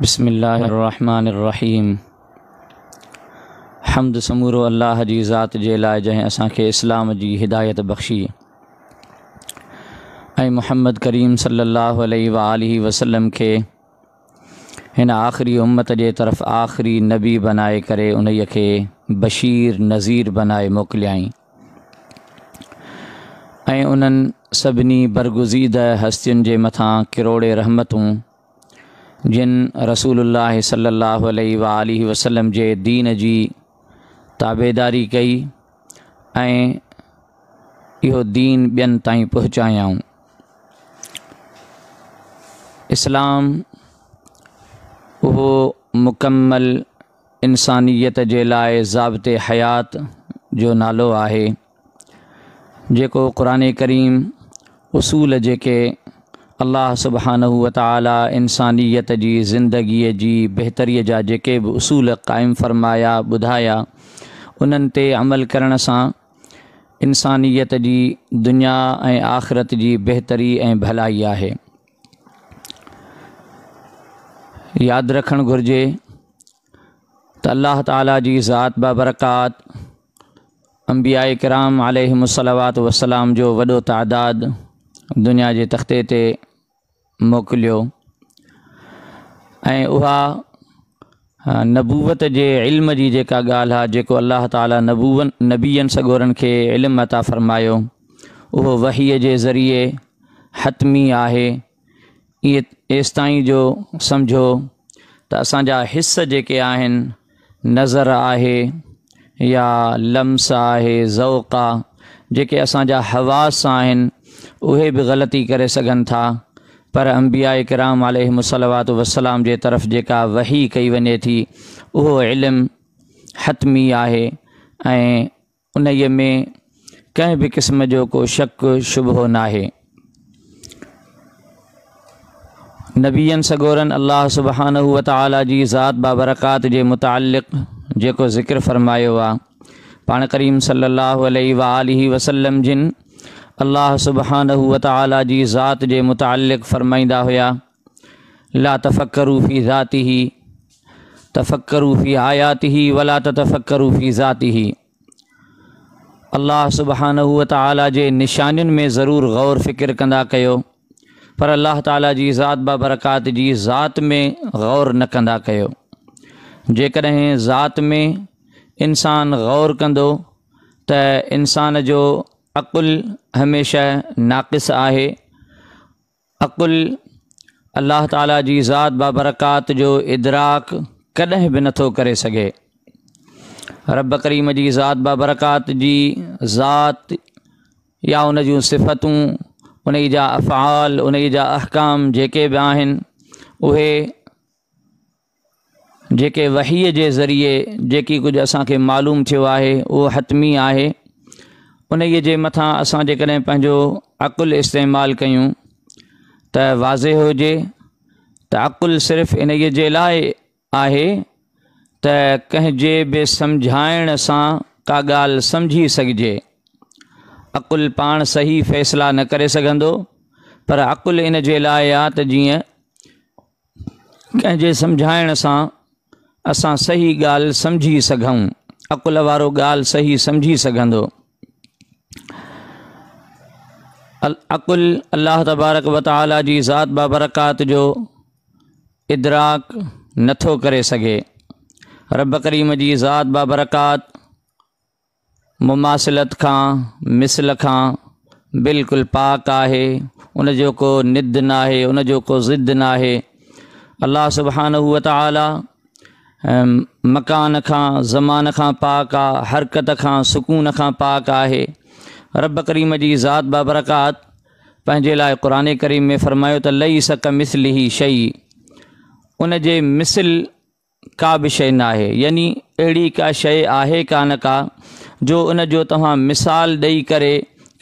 बसमीम हमद समूरो अल्लाह की ज़ात जे लाइ जंहिं असांखे इस्लाम की हिदायत बख़्शी ऐं मुहम्मद करीम सल आलि वसलम के हिन आख़िरी उम्मत के तरफ़ आख़िरी नबी बनाए करे उन खे बशीर नज़ीर बनाए मोकिलियईं ऐं उन्हनि बरगुज़ीद हस्तियुनि के मथा किरोड़े रहमतूं जिन रसूल सल्लल्लाहु अलैहि वसल्लम जे दीन जी ताबेदारी कई ऐं दीन बन ताईं पहुचायाऊं इस्लाम उहो मुकमल इंसानियत के लिए ज़ाब्ते हयात जो नालो है जो क़ुरान करीम उसूल जेके अल्लाह सुबहान ताली इंसानियत जी ज़िंदगी की बेहतरी जा जेके बि उसूल क़ाइमु फ़रमाया बुधाया उन्हनि ते अमल करण सां इंसानियत की दुनिया ऐं आख़िरत की बेहतरी ऐं भलाई आहे यादि रखणु घुरिजे त अल्लाह ताला जी ज़ात बाबरकात अंबिया कराम आलहमसलात वसलाम जो वो तादादु दुनिया के तख़्ते ते मोकिलियो नबूवत के इल्म जी जेका ॻाल्हि आहे जेको अलाह ताला नबूवन नबीअनि सगोरनि खे अता फ़रमायो उहो वहीअ जे ज़रिए हतमी आहे इहे एसिताईं जो समझो त असांजा हिस जेके नज़र आहे या लम्स आहे ज़ौक़ आहे जेके हवास आहिनि उहे बि ग़लती करे सघनि था पर अंबिया कराम आलमसलात वसलाम जे तरफ़ जेका वही कई वञे थी उहो इल्मु हतमी आहे में कंहिं बि क़िस्म जो को शक शुबहो ना नबीन सगोरन अल्लाह सुबहान ताला जी ज़ात बाबरकात जे मुतालिक़ जेको ज़िक्र फ़रमायो पान करीम सल सलाहु वसलम जिन अल्लाह सुबहान तला की ज़ात के मुतक़ फ़रमाइंदा हुआ ला तफ़करूफ़ी ज़ाती ही तफ़करूफ़ी आयात ही वला तफ़करूफ़ी ज़ाती ही अल्लाह सुबहान तला के निशानियुनि में जरूर गौर फ़िक्र कंदा कयो पर अल्लाह ताला जी ज़ात बबरक़ात जी ज़ात में गौर न कंदा कयो ज़ात में इंसान गौर कंदो त इंसान जो अक़ुल हमेशा नाक़िस है अक़ुल अल्लाह ताला जी ज़ात बाबरकात जो इदराक कॾहिं बि नथो करे सघे रब करीम की ज़ात बाबरकात जी ज़ात या उन जूं सिफ़तूं उन जा अफ़ाल उन जा अहकाम जेके बि आहिनि जेके वहीअ जे ज़रिए जेकी कुझु असांखे मालूम थो है वो हतमी है उन जे मथा असां जेकॾहिं पंहिंजो अक़ुलु इस्तेमालु कयूं त वाज़े हुजे त अक़ुलु सिर्फ़ु इन जे लाइ आहे त कंहिंजे बि सम्झाइण सां का ॻाल्हि सम्झी सघिजे अक़ुलु पाण सही फ़ैसिला न करे सघंदो पर अक़ुलु इन जे लाइ आहे त जीअं कंहिंजे सम्झाइण सां असां सही ॻाल्हि सम्झी सघूं अक़ुल वारो ॻाल्हि सही सम्झी सघंदो अकुल अल्लाह तबारक व ताली जी ज़ात बाबरक़ात जो इदराक नथो करे सके रब करीम जी ज़ात बाबरक़ात मुमासिलत का मिसल का बिल्कुल पाक आहे उनजो को निद नाहे उनजो को ज़िद नाहे अल्लाह सुबहान हुआ मकान का ज़मान का पाक आहे हरकत का सुकून का पाक है रब करीम जी ज़ात बाबरक़ात पंहिंजे लाइ क़ुर करीम में फ़रमायो त लई सक मिसल ही शई उन जे मिसल का बि शइ न यानी अहिड़ी का शइ आहे कान का जो उन जो तव्हां मिसाल ॾेई कर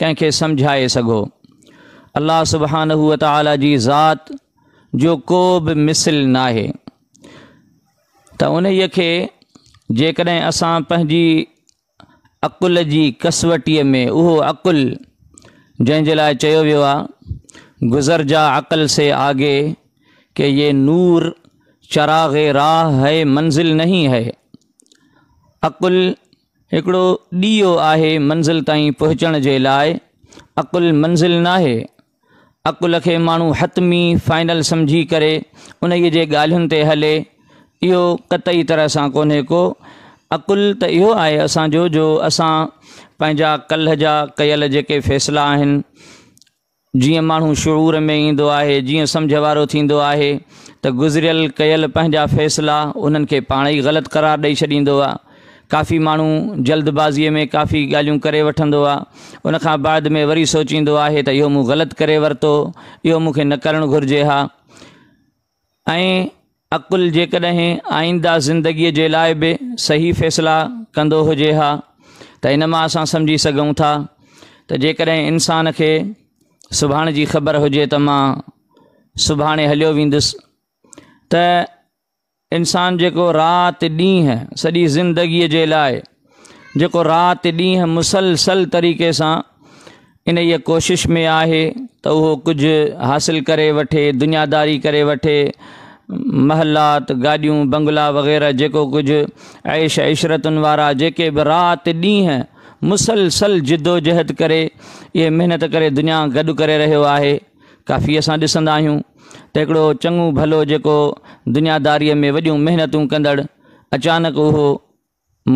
कंहिंखे सम्झाए सो अल्लाह सुबहान हुआ जी ज़ात जो को बि मिसल नाहे त उन खे जेकॾहिं असां अकुल की कसवटी में उहो अकुल जैसे लाइ वो गुज़र जा अक़ल से आगे कि ये नूर चराग राह है मंज़िल नहीं है अकुल एकड़ो डीओ आहे मंज़िल ताईं पहुचण जे लाइ अकुल मंज़िल है अकुल के मानू हतमी फाइनल समझी करे उन जे ॻाल्हियुनि ते हले यो क़तई तरह सां कोन्हे को अकुल त इहो आहे असांजो जो असां पंहिंजा कल्ह जा कयल जेके फ़ैसिला आहिनि जीअं माण्हू शुरूर में ईंदो आहे जीअं सम्झ वारो थींदो आहे त गुज़िरियल कयल पंहिंजा फ़ैसिला उन्हनि खे पाण ई ग़लति करार ॾेई छॾींदो आहे काफ़ी माण्हू जल्दबाज़ीअ में काफ़ी ॻाल्हियूं करे वठंदो आहे उन बाद में वरी सोचींदो आहे त इहो मूं ग़लति करे वरितो इहो मूंखे न करणु घुर्जे हा ऐं अकुल जेकॾहिं आईंदा जिंदगी के लिए भी सही फैसला कद हो तो इन मां अस समझी सघूं था तो जेकॾहिं इंसान खे सुभाणे जी ख़बर हो त हलो वस त इंसान जो रात ढीह सॼी जिंदगी के लिए जो रात ढीह मुसलसल तरीक़े से इन ये कोशिश में आ त उहो कुझु करे वठे दुनियादारी करे वठे महलात गाॾियूं बंगला वग़ैरह जो कुछ ऐश इशरतुनि वारा जेके बि राति ॾींहं मुसलसल जिदोजहद करे इहे महिनत करे दुनिया गॾु कर रो है काफ़ी सां ॾिसंदा आहियूं त भलो जो दुनियादारीअ में वॾियूं मेहनतू कंदड़ अचानक उहो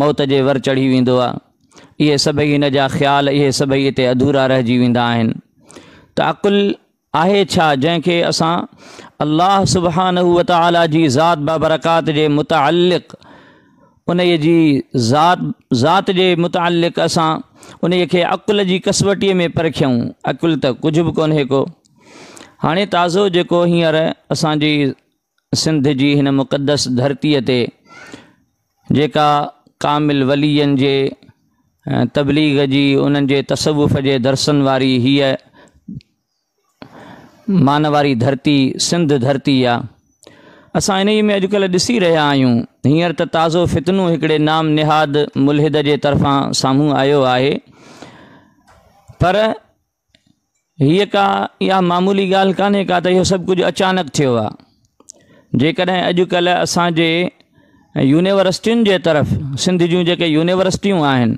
मौत के वर चढ़ी वेंदो आहे इहे सभई ख़्याल इहे सभई हिते अधूरा रहिजी वेंदा आहिनि आहे छा जंहिंखे असां अल्लाह सुबहान ताला जी ज़ात बाबरकात जे मुतालिक़ उन जी ज़ात ज़ात जे मुतालिक़ असां उन खे अकुल जी कसवटीअ में परखियऊं अकुल त कुझु बि कोन्हे को हाणे ताज़ो जेको हींअर असांजी सिंध जी हिन मुक़दस धरतीअ ते जेका कामिल वलीअनि जे तबलीग जी उन्हनि जे तसवुफ़ जे दर्सनि वारी हीअ मानवारी धरती सिंध धरती आ अस इन ई में अॼुकल्ह ऐसी रहा आहियूं हिंसर त ताज़ो फितनु हिकिड़े नाम निहाद मुलहिद के तरफा सामू आयो आहे पर हीअ का इहा मामूली गाल कान्हे का तो यो सब कुछ अचानक थियो आहे जेकॾहिं अॼुकल्ह असांजे यूनिवर्सिटियुनि जे तरफ़ सिंध जो जेके यूनिवर्सिटियूं आहिनि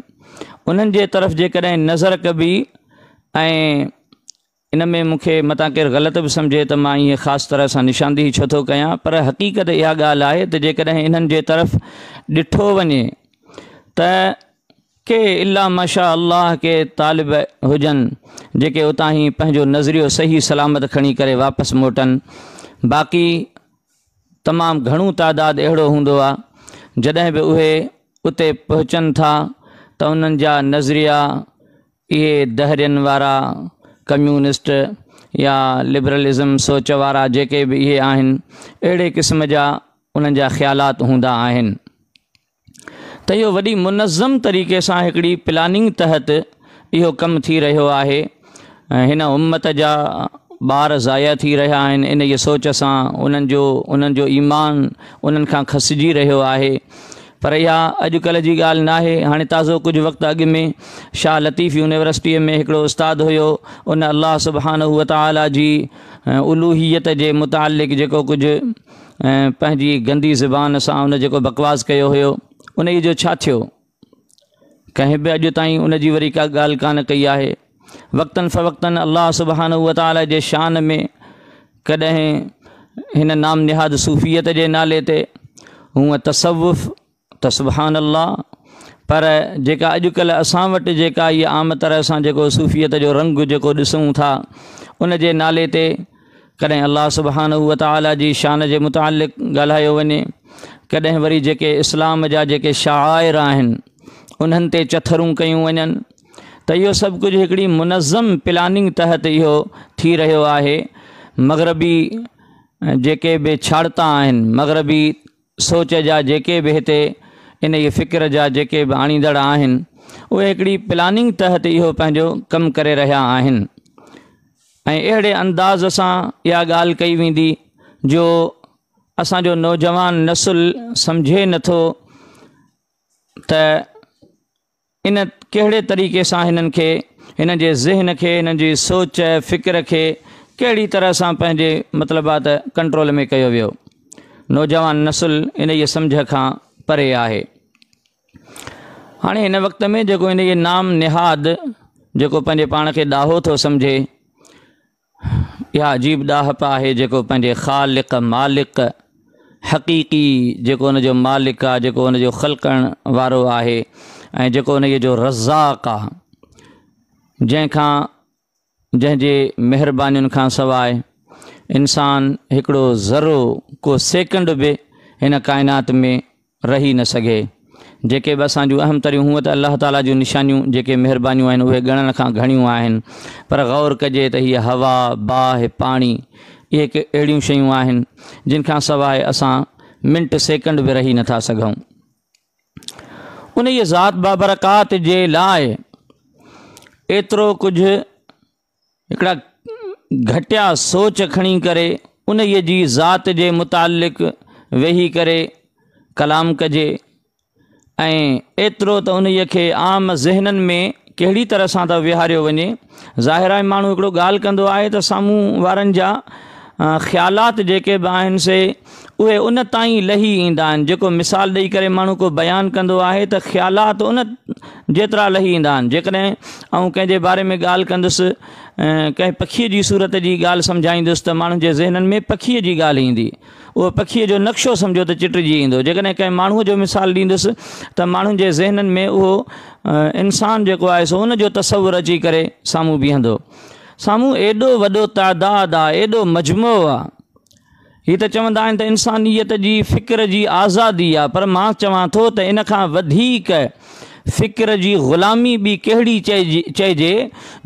उन्हनि जे तरफ़ जेकॾहिं नज़र कबी इन में मूंखे मतां केरु ग़लति बि सम्झे त मां ईअं ख़ासि तरह से निशानदेही छो थो कयां पर हक़ीक़त इहा ॻाल्हि आहे त जेकॾहिं तरफ़ ॾिठो वे त के इला माशा अलाह के तालिब हुजन जेके उतां ई पंहिंजो नज़रियो सही सलामत खड़ी कर वापस मोटन बाक़ी तमाम घणो तादादु अहिड़ो हूंदो आहे जॾहिं बि उहे था त उन्हनि नज़रिया ये दहरियनि वारा कम्यूनिस्ट या लिबरलिज़म सोच वारा जेके बि इहे आहिनि क़िस्म जा उन्हनि जा ख़्यालात हूंदा आहिनि त मुनज़म तरीक़े सां प्लानिंग तहत इहो कम थी रहियो आहे उम्मत जा ॿार ज़ाया थी रहा इन जे सोच सां उन्हनि जो ईमान उन्हनि खां रो रहियो पर इहा अॼुकल्ह जी ॻाल्हि नाहे हाणे ताज़ो कुझु वक़्तु अॻु में शाह लतीफ़ यूनिवर्सिटीअ में हिकिड़ो उस्तादु हुयो उन अलाह सुबहान ताला जी उलूहियत जे मुतालिक़ जेको कुझु पंहिंजी गंदी ज़बान सां उन जेको बकवास कयो हुयो उन जो छा थियो कंहिं बि अॼु ताईं उन जी वरी का ॻाल्हि कान कई आहे वक़्तनि फ़वक़्तनि अलाह सुबहान ताला जे शान में कॾहिं हिन नाम निहाद सूफ़ियत जे नाले ते हूअं तसवुफ़ त सुबहान अलाह पर जेका अॼुकल्ह असां वटि जेका इहा आम तरह सां जेको सूफ़ियत जो रंग जेको ॾिसूं था उन जे नाले ते कॾहिं अलाह सुबहान ताला जी शान जे मुतालिक़ ॻाल्हायो वञे कॾहिं वरी जेके इस्लाम जा जेके शाइर आहिनि उन्हनि ते चथरूं कयूं वञनि त इहो सभु कुझु हिकिड़ी मुनज़म प्लानिंग तहत इहो थी रहियो आहे मगरबी जेके बि छाड़ता आहिनि मगरबी सोच जा जेके बि हिते इन ई फ़िक्र जा जेके बि आणींदड़ आहिनि उहे हिकिड़ी प्लानिंग तहत इहो पंहिंजो कमु करे रहिया आहिनि ऐं अहिड़े अंदाज़ सां इहा ॻाल्हि कई वेंदी जो असांजो नौजवान नसुलु सम्झे नथो त इन कहिड़े तरीक़े सां हिननि खे हिन जे ज़हन खे हिननि जी फ़िक्र खे कहिड़ी तरह सां पंहिंजे आहे त कंट्रोल में कयो वियो नौजवान नसुल इन ई समुझ परे आहे हाणे हिन वक़्त में जेको हिन नाम निहाद जेको पंहिंजे पाण खे ॾाहो थो सम्झे इहा अजीब ॾाहप आहे जेको पंहिंजे ख़ालिक मालिक हक़ीक़ी जेको हुनजो मालिक आहे जेको हुनजो ख़लकण वारो आहे ऐं जेको हुनखे जो रज़ाक आहे जंहिंखां जंहिंजे महिरबानियुनि खां सवाइ इंसानु हिकिड़ो ज़रो को सेकंड बि हिन काइनात में रही न सघे जेके बि असांजूं अहम तरियूं हूअं त अलाह ताला जूं निशानियूं जेके महिरबानियूं आहिनि उहे ॻणण खां घणियूं आहिनि पर गौर कजे त हीअ हवा बाहि पाणी इहे के अहिड़ियूं शयूं आहिनि जिन खां सवाइ असां मिंट सेकंड बि रही नथा सघूं उन ई ज़ात बाबरकात जे लाइ एतिरो कुझु हिकिड़ा घटिया सोच खणी करे उन जी ज़ात जे मुतालिक़ वेही करे कलाम कजे ऐं एतिरो उन खे आम ज़हननि में कड़ी तरह सां था विहारियो वञे ज़ाहिर आहे माण्हू हिकिड़ो ॻाल्हि कंदो आहे त साम्हूं वारनि से उहे उन ताईं लही ईंदा आहिनि जेको मिसाल ॾेई करे माण्हू को बयानु कंदो आहे त ख़्यालात उन जेतिरा लही ईंदा आहिनि जेकॾहिं ऐं कंहिंजे बारे में ॻाल्हि कंदुसि कंहिं पखीअ जी सूरत जी ॻाल्हि सम्झाईंदुसि त माण्हुनि जे ज़हननि में पखीअ जी ॻाल्हि ईंदी उहो पखीअ जो नक्शो सम्झो त चिटिजी ईंदो जेकॾहिं कंहिं माण्हूअ जो मिसाल ॾींदुसि त माण्हुनि जे ज़हननि में उहो इंसानु जेको आहे सो उन जो तस्वुरु अची करे साम्हूं बीहंदो साम्हूं एॾो वॾो तइदादु आहे एॾो मजमो आहे हीअ तो चवंदा आहिनि इंसानियत की फ़िक्र की आज़ादी आहे पर मां चवां थो इन फ़िक्र जी ग़ुलामी भी कहिड़ी चइजे चइजे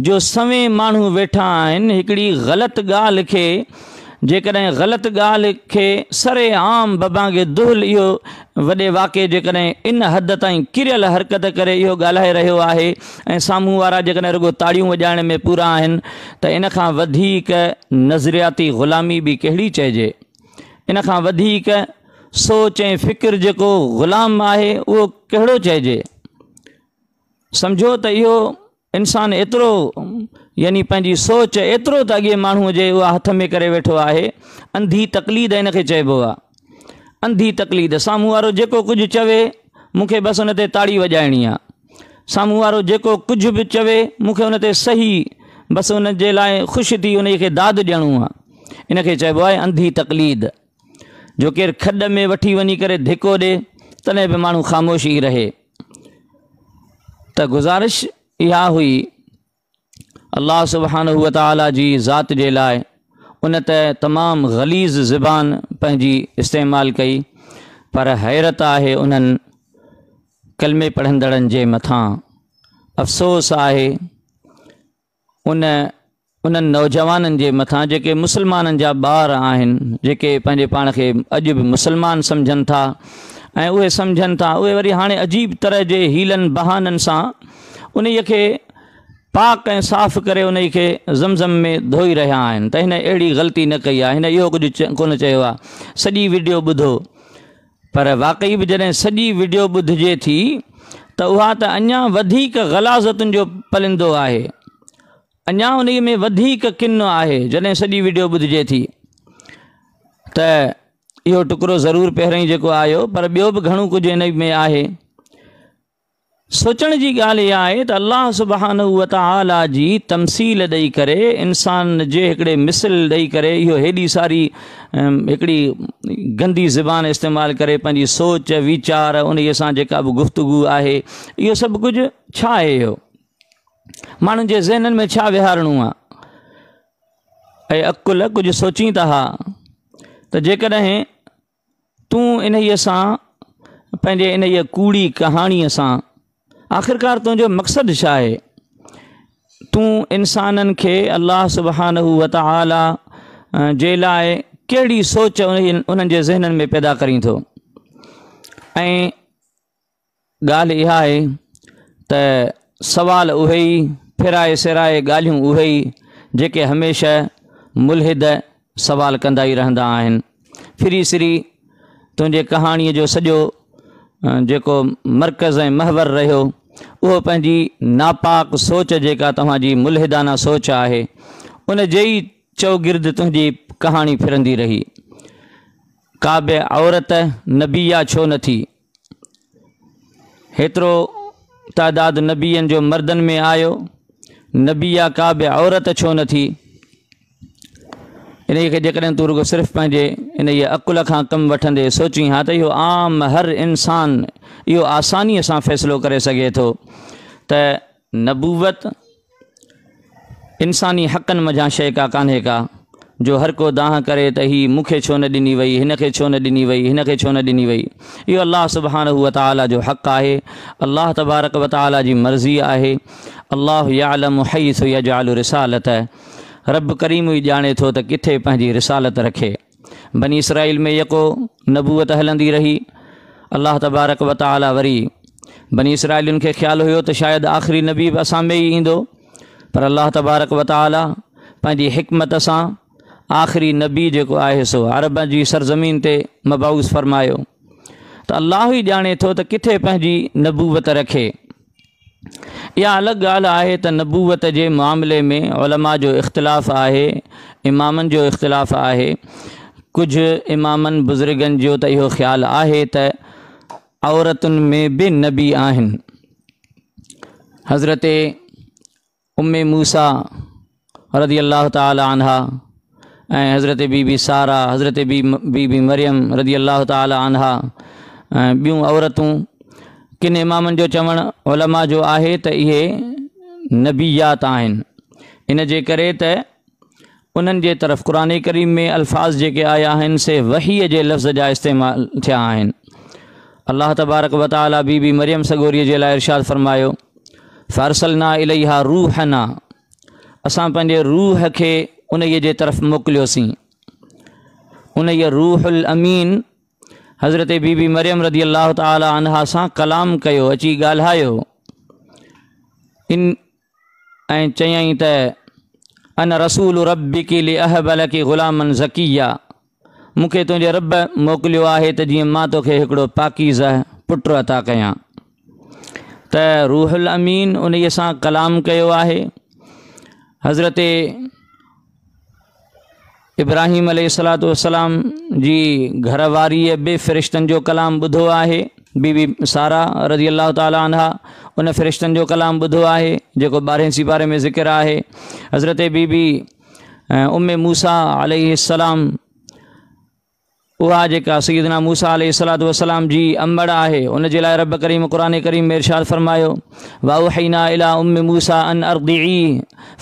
जो सवें माण्हू वेठा आहिनि हिकिड़ी ग़लति ॻाल्हि खे जेकॾहिं ग़लति ॻाल्हि सरे आम बबांगे दुहल यो वे वाके जेकॾहिं हद ताईं हरकत करे इहो ॻाल्हाए रहियो आहे ऐं वारा जेकॾहिं रुगो ताड़ियूं वॼाइण में पूरा आहिनि त इन खां वधीक नज़रियाती ग़ुलामी बि कहिड़ी चइजे इन वधीक सोच ए फ़िक्र जो ग़ुलाम आहे वो कहो चाहिए समझो तो यो इंसान एतरो यानी पंहिंजी सोच एतरो त अॻे माण्हूअ जे हथ में करे वेठो आहे अंधी तकलीद इन चइबो आहे अंधी तकलीद साम्हूं वारो जो कुछ चवे मूंखे बस उन ते ताड़ी वजायणी आ सामू वो जो कुछ भी चवे मुखे उन ते सही बस उन जे थी हुन दाद ॾियणो आ इनखे चइबो आहे अंधी तकलीद जो केर खड में वी वही धिको दे तॾहिं भी मू ख़ामोश ई रहे त गुज़ारिश इहा हुई अल्लाह सुबहान ताला जी ज़ात के लिए उन तमाम गलीज़ ज़बान पंहिंजी इस्तेमालु कई पर हैरत है उन्हनि कलमे पढ़ंदड़नि जे मथां अफ़सोस आहे उन उन नौजवान के मथा जे मुसलमान जा ॿार आहिनि के अज भी मुसलमान समझन था समझन उहे था उ वरी हाँ अजीब तरह के हीलन बहानन से उन के पाक साफ़ कर उन ज़मज़म में धोई रहा आहिनि त हिन अहिड़ी ग़लती न कई है इन यो कुछ को चयो वीडियो ॿुधो पर वाक़ई भी जैसे सी वीडियो बुधजे थी तो वह त अञा जो पलिंदो है अजा उन में किन है जैसे सारी वीडियो बुझे थी तो टुकड़ो जरूर पहिरियों ई जेको आयो पर बो भी घो कुछ इन में आहे सोचण की गाल है तो अल्लाह सुबहान ताला जी तमसील दई कर इंसान जे हिकिड़े मिसल दई कर यो हेॾी सारी हिकिड़ी गंदी ज़बान इस्तेमाल करे पंहिंजी सोच वीचार उन गुफ़्तगु है यो सब कुछ छा है इहो माण्हुनि के जहन में छा विहारणो आहे ऐं अकुल कुझु सोचीं था हा त जेकॾहिं तूं कूड़ी कहाणीअ सां आख़िरकार तुंहिंजो मकसद छा आहे तूं इंसाननि खे सुबहान वताला जे सोच उन जहन में पैदा करीं तो ऐं ॻाल्हि सवाल उहे फिराए सिराए गाल उ जे हमेशा मुलहिद सवाल कंदा ही रहा फ्री फिरी तुझे कहानी जो सॼो जो मरकज ए महवर रो वह नापाक सोच जहाँ मुलहदाना सोच है उन जे चौगिर्द तुझी कहानी फिरंदी रही काबे औरत नबिया छो न थी हेतिरो तादाद नबीअनि जो मर्दन में आयो नबीया का भी औरत छो थी इन खे जेकॾहिं रुगो सिर्फ पैं इन ये अकुल का कम वे सोची हाँ तो यो आम हर इंसान यो आसानी से फ़ैसलो कर सके तो नबूवत इंसानी हकन मज़ा शे का कान्हे का जो हर को दाह करे तही मुख्य छो न ॾिनी वई हिन छो न ॾिनी वई हिन छो न ॾिनी वई यो अल्लाह सुबहान ताला जो हक़ आहे अलाह तबारक वाल ताला मर्ज़ी आहे अलाह यालम हईस यजाल रिसालत रब करीम ही जाने तो किथे पंहिंजी रिसालत रखे बनी इसराइल में यको नबूत हलंदी रही अल्लाह तबारक व वरी बनी इसराइल के ख्याल हो तो शायद आख़िरी नबी बि असां में ही ईंदो पर अल्लाह तबारक व ताला हिकमत सां आख़िरी नबी जो है सो अरब की सरज़मीन से मबाउस फ़रमायो तो अल्लाह ही जाने तो त किथे नबूवत रखे इहा अलॻि ॻाल्हि आहे त नबूवत के मामले में उलमा जो इख़्तिलाफ़ आहे इमामनि जो इख़्तिलाफ़ है कुछ इमामनि बुज़ुर्गन जो तो यो ख्याल है त में भी नबी आन हज़रत उम्मे मूसा रदी अल्लाह तह ऐं हज़रत बीबी सारा हज़रत बी बीबी मरियम रदी अलाह ताला आन्हा ऐं ॿियूं औरतूं किनि इमामनि जो चवणु वलमा जो आहे त इहे नबीयात आहिनि इनजे करे त उन्हनि जे तरफ़ु क़ुर करीम में अल्फाज़ जेके आया आहिनि से वहीअ जे लफ़्ज़ जा इस्तेमालु थिया आहिनि अलाह तबारक बताला बीबी मरियम सगोरीअ जे लाइ इरशादु फरमायो फ़ारसल ना इलाही रूह ना असां पंहिंजे रूह खे उन जे तरफ़ मोकिलियोसीं उन रूहुल अमीन हज़रत बीबी मरियम रदी अल्लाह तहा सां कलाम कयो अची ॻाल्हायो इन ऐं चयईं त अन रसूल रब की ले अहबल की ग़ुलामन ज़कीया मूंखे तुझे रब मोकिलियो है त जीअं मां तोखे हिकिड़ो पाकीज़ पुटु अता कयां त रूहुल अमीन उन सां कलाम किया हज़रत इब्राहिम अलाम जी घरवारी बे फ़रिश्तन जो कलाम ॿुधो है बीबी सारा रज़ी अल्लाह तला उन फ़रिश्तन जो कलाम है जो बारह सी सिपारे में ज़िक्र है हज़रत बीबी उम मूसा अलसलाम उहा जेका सईदना मूसा सलात वसलाम जी अम्बड़ आहे उन जे लाइ रब करीम कुरान करीम में इरशाद फ़रमायो वाऊहीना इला उम मूसा अन अर्दी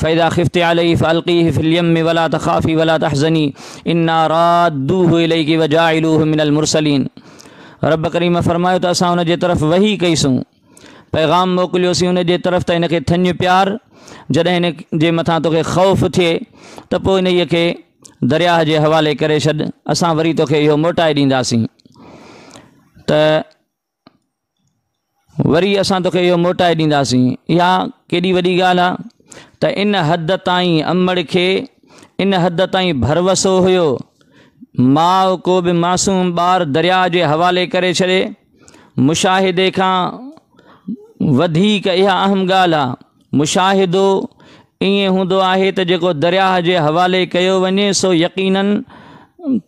फ़ैदा खिफ़्त अलई फ़लकी फ़िलियम वला तखाफ़ी वला तहज़नी इन्ना रादूह इलई की वजाइलूह मिनल मुरसलीन रब करीम फ़रमायो त तो असां हुन जे तरफ़ वही कईसूं पैगाम मोकिलियोसीं हुन जे तरफ़ त हिन खे थञ प्यार जॾहिं हिन जे मथां तोखे ख़ौफ़ थिए त पोइ इन खे दरियाह के हवाले कर अस वरी तो यो मोटा दींदी त वरी अस तो यो मोटा दींदी या केॾी वही गाल इन हद ती अमड़ के इन हद ती भरवसो हो माओ को भी मासूम बार दरिया के हवाले कर छॾे मुशाहिदे का अहम गाल मुशाहिदो ईअं हूंदो आहे त जेको दरियाह जे हवाले कयो वञे सो यकीन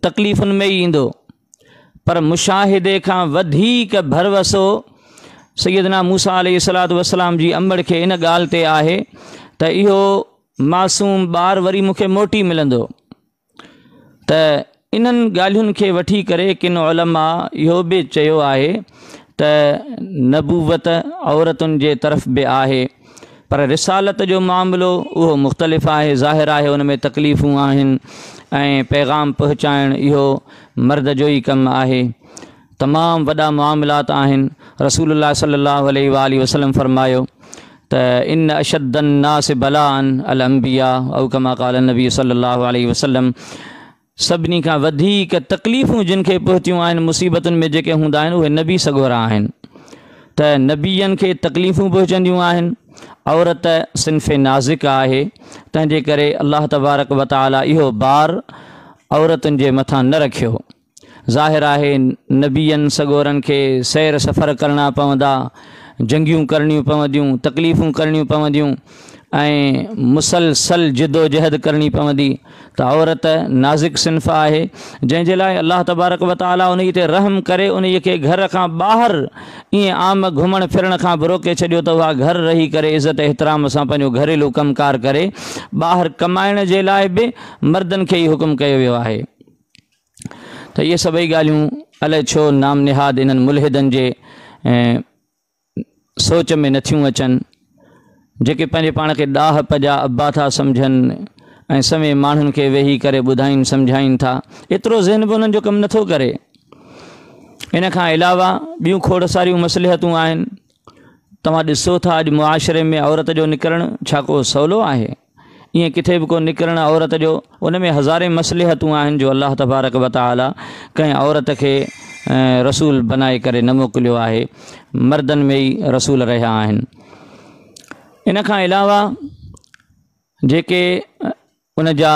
तकलीफ़ुनि में ई ईंदो पर मुशाहिदे खां वधीक भरवसो सैदना मूसा अल सलात वसलाम जी अमड़ खे इन ॻाल्हि ते आहे त इहो मासूम ॿार वरी मूंखे मोटी मिलंदो त इन्हनि ॻाल्हियुनि खे वठी करे किन उलमा इहो बि चयो आहे त नबूवत औरतुनि जे तरफ़ बि आहे पर रिसालत जो मामिलो उहो मुख़्तलिफ़ आहे ज़ाहिर आहे उन में तकलीफ़ूं आहिनि ऐं पैगाम पहुचाइणु इहो मर्द जो ई कमु आहे तमामु वॾा मामलात आहिनि रसूल सलाहु आल वसलम फ़रमायो त इन अशदन्नास बलान अल अंबिया अवकमा काल नबी सलाहु आल वसलम सभिनी खां वधीक तकलीफ़ूं जिन खे पहुतियूं आहिनि मुसीबतुनि में जेके हूंदा आहिनि उहे न सगोरा आहिनि त के तकलीफ़ू तकलीफ़ूं पहुचंदियूं आहिनि औरत सिनफ़ नाज़िक है तेज कर अल्लाह तबारक वताला इो बार औरत मथ न रखो ज़ाहिर है नबीअनि सगोरनि के सैर सफ़र करना पवंदा जंगियूं करणियूं पवंद तकलीफू करणियूं पवंद मुसलसल जिदोजहद करनी पवंदी तो औरत नाज़िक सिन्फ़ है जैसे लाइ अल्लाह तबारक वाली उन रहम कर उन घर का बहर ये आम घुम फिर रोके छॾियो तो वह घर रही कर इज़त एहतराम से घरेलू कमकार कर ॿाहिरि कमाइण के लिए भी मर्दनि के ही हुकुम किया वो है ये इहे सभई अल छो नाम निहाद इन मुलिदन के सोच में नथियूं अचन जी पैं पान के ॾाह पजा अबा था समझन ए समय मानन के वेही करे बुधाइन समझाइन था एतरो ज़हन भी उन्होंने कम नथो करे इन अलावा बी खोड़ सारू मसलहतू आन तसो था अज मुआशरे में औरत जो निकरण छा सवलो है ये किथे भी को निकरण औरत जो उन में हज़ारे मसलहतू आन जो अल्लाह तबारक बता कें औरत के अं, रसूल बनाए कर न मोकलो है मर्दन में ही रसूल रहा है इन खां अलावा जेके उन जा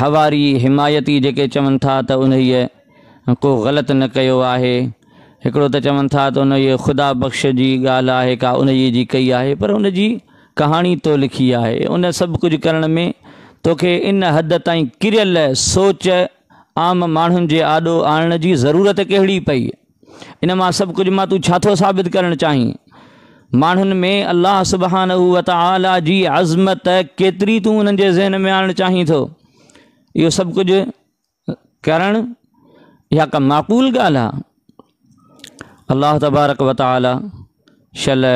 हवारी हिमायती जेके चवन था त उन हीअ को ग़लत न कयो आहे हिकिड़ो त चवनि था त उन हीअ ख़ुदा बख़्श जी ॻाल्हि आहे का उन जी कई आहे पर उन जी कहाणी तो लिखी आहे उन सभु कुझु करण में तोखे इन हद ताईं किरियल सोच आम माण्हुनि जे आॾो आणण जी ज़रूरत कहिड़ी पई इन मां सभु कुझु मां तूं छा थो साबित करणु चाहीं माण्हुनि में अलाह सुबहान ताला जी अज़मत केतिरी तूं उन्हनि जे ज़हन में आणणु चाहीं थो इहो सभु कुझु करणु या का माक़ूल ॻाल्हि आहे अलाह तबारक वताला शल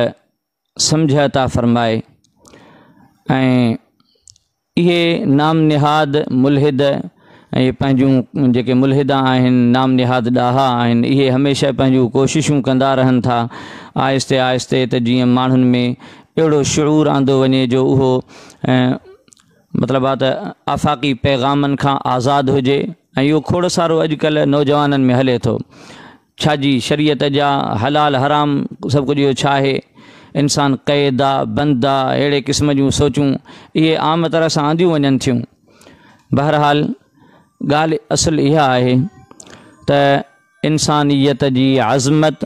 सम्झता फ़रमाए ऐं इहे नाम निहाद मुलहिद जे पंहिंजूं नाम निहाद ॾाहा ये हमेशा पैं कोशिशू कोशिशूं कंदा रहनि था आहिस्ते आहिस्ते तो जी मान में अड़ो शुरूर आंदो वे जो उहो मतलब आहे आफ़ाक़ी पैगाम का आज़ाद हो ऐं इहो खोड़ सारो अजक नौजवान में हले तो छाजी शरीयत जा हलाल हराम सब कुछ यो छा इंसान इंसानु क़ैद आहे बंदि आहे क़िस्म जो सोचू ये आम तरह से आंदू वन थी बहरहाल ॻाल्हि असल यहाँ आहे त इंसानियत की आज़मत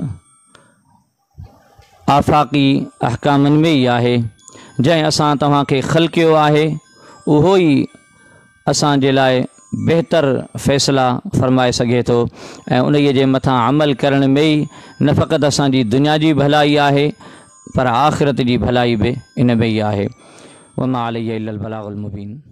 आफ़ाक़ी अहकामनि में ही है जै अस तव्हांखे ख़लकियो आहे उहो ई असांजे लाइ बहितर फ़ैसिला फ़रमाए सघे थो उन जे अमल कर में ई न फ़क़ति असांजी दुनिया की भलाई है पर आख़िरत की भलाई भी इन में ई आहे वमा अल